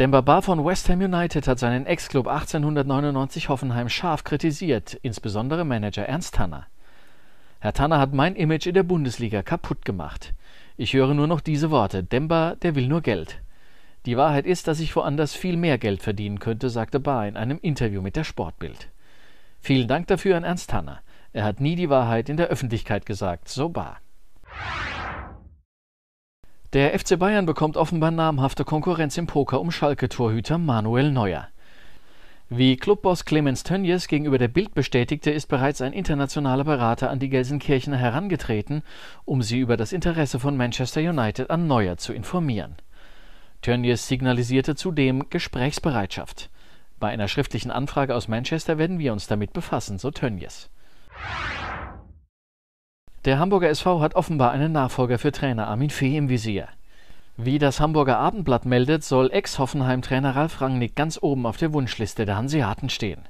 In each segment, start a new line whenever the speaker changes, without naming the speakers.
Demba Barr von West Ham United hat seinen Ex-Club 1899 Hoffenheim scharf kritisiert, insbesondere Manager Ernst Tanner. Herr Tanner hat mein Image in der Bundesliga kaputt gemacht. Ich höre nur noch diese Worte. Demba, der will nur Geld. Die Wahrheit ist, dass ich woanders viel mehr Geld verdienen könnte, sagte Barr in einem Interview mit der Sportbild. Vielen Dank dafür an Ernst Tanner. Er hat nie die Wahrheit in der Öffentlichkeit gesagt, so Barr. Der FC Bayern bekommt offenbar namhafte Konkurrenz im Poker um Schalke-Torhüter Manuel Neuer. Wie Clubboss Clemens Tönjes gegenüber der Bild bestätigte, ist bereits ein internationaler Berater an die Gelsenkirchen herangetreten, um sie über das Interesse von Manchester United an Neuer zu informieren. Tönjes signalisierte zudem Gesprächsbereitschaft. Bei einer schriftlichen Anfrage aus Manchester werden wir uns damit befassen, so Tönjes. Der Hamburger SV hat offenbar einen Nachfolger für Trainer Armin Fee im Visier. Wie das Hamburger Abendblatt meldet, soll Ex-Hoffenheim-Trainer Ralf Rangnick ganz oben auf der Wunschliste der Hanseaten stehen.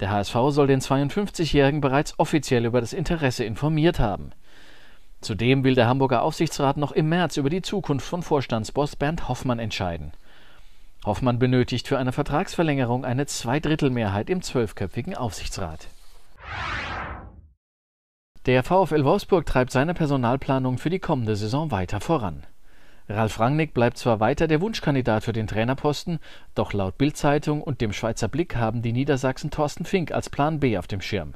Der HSV soll den 52-Jährigen bereits offiziell über das Interesse informiert haben. Zudem will der Hamburger Aufsichtsrat noch im März über die Zukunft von Vorstandsboss Bernd Hoffmann entscheiden. Hoffmann benötigt für eine Vertragsverlängerung eine Zweidrittelmehrheit im zwölfköpfigen Aufsichtsrat. Der VfL Wolfsburg treibt seine Personalplanung für die kommende Saison weiter voran. Ralf Rangnick bleibt zwar weiter der Wunschkandidat für den Trainerposten, doch laut Bildzeitung und dem Schweizer Blick haben die Niedersachsen Thorsten Fink als Plan B auf dem Schirm.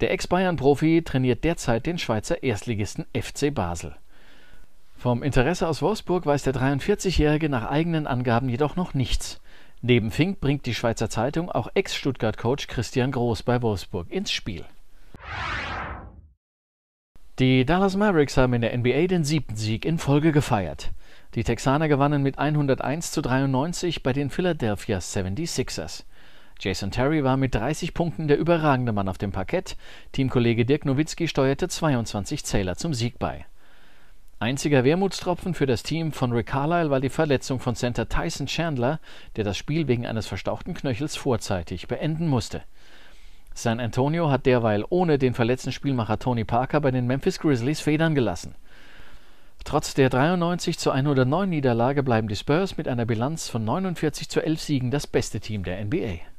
Der Ex-Bayern-Profi trainiert derzeit den Schweizer Erstligisten FC Basel. Vom Interesse aus Wolfsburg weiß der 43-Jährige nach eigenen Angaben jedoch noch nichts. Neben Fink bringt die Schweizer Zeitung auch Ex-Stuttgart-Coach Christian Groß bei Wolfsburg ins Spiel. Die Dallas Mavericks haben in der NBA den siebten Sieg in Folge gefeiert. Die Texaner gewannen mit 101 zu 93 bei den Philadelphia 76ers. Jason Terry war mit 30 Punkten der überragende Mann auf dem Parkett. Teamkollege Dirk Nowitzki steuerte 22 Zähler zum Sieg bei. Einziger Wermutstropfen für das Team von Rick Carlisle war die Verletzung von Center Tyson Chandler, der das Spiel wegen eines verstauchten Knöchels vorzeitig beenden musste. San Antonio hat derweil ohne den verletzten Spielmacher Tony Parker bei den Memphis Grizzlies Federn gelassen. Trotz der 93 zu 109 Niederlage bleiben die Spurs mit einer Bilanz von 49 zu 11 Siegen das beste Team der NBA.